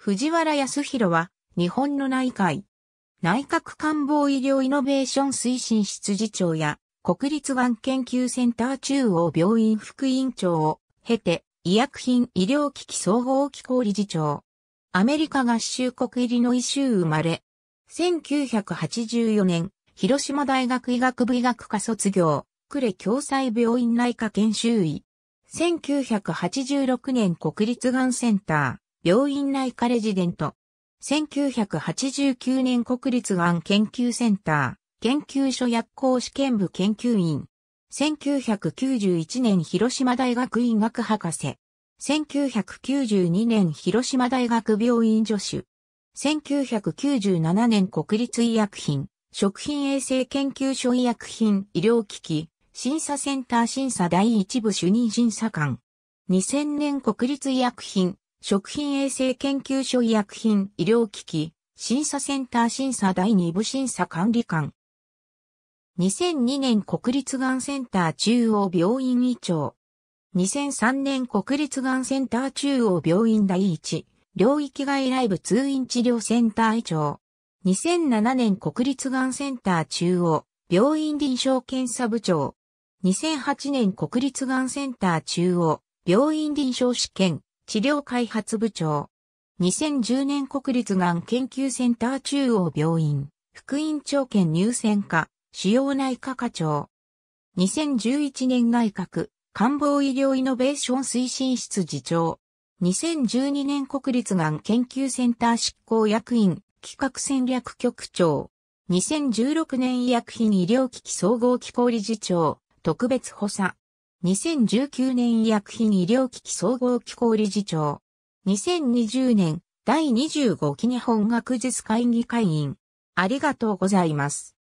藤原康弘は、日本の内海、内閣官房医療イノベーション推進室次長や、国立がん研究センター中央病院副院長を経て、医薬品医療機器総合機構理事長。アメリカ合衆国入りの異州生まれ。1984年、広島大学医学部医学科卒業、呉共済病院内科研修医。1986年国立がんセンター。病院内科レジデント。1989年国立がん研究センター、研究所薬効試験部研究員。1991年広島大学医学博士。1992年広島大学病院助手。1997年国立医薬品、食品衛生研究所医薬品医療機器、審査センター審査第一部主任審査官。2000年国立医薬品食品衛生研究所医薬品医療機器審査センター審査第2部審査管理官。2002年国立がんセンター中央病院医長。2003年国立がんセンター中央病院第一、領域外来部通院治療センター医長。2007年国立がんセンター中央病院臨床検査部長。2008年国立がんセンター中央病院臨床試験治療開発部長。2010年国立がん研究センター中央病院、副院長兼入選科、主要内科課長。2011年内閣、官房医療イノベーション推進室次長。2012年国立がん研究センター執行役員、企画戦略局長。2016年医薬品医療機器総合機構理事長、特別補佐。2019年医薬品医療機器総合機構理事長。2020年第25期日本学術会議会員。ありがとうございます。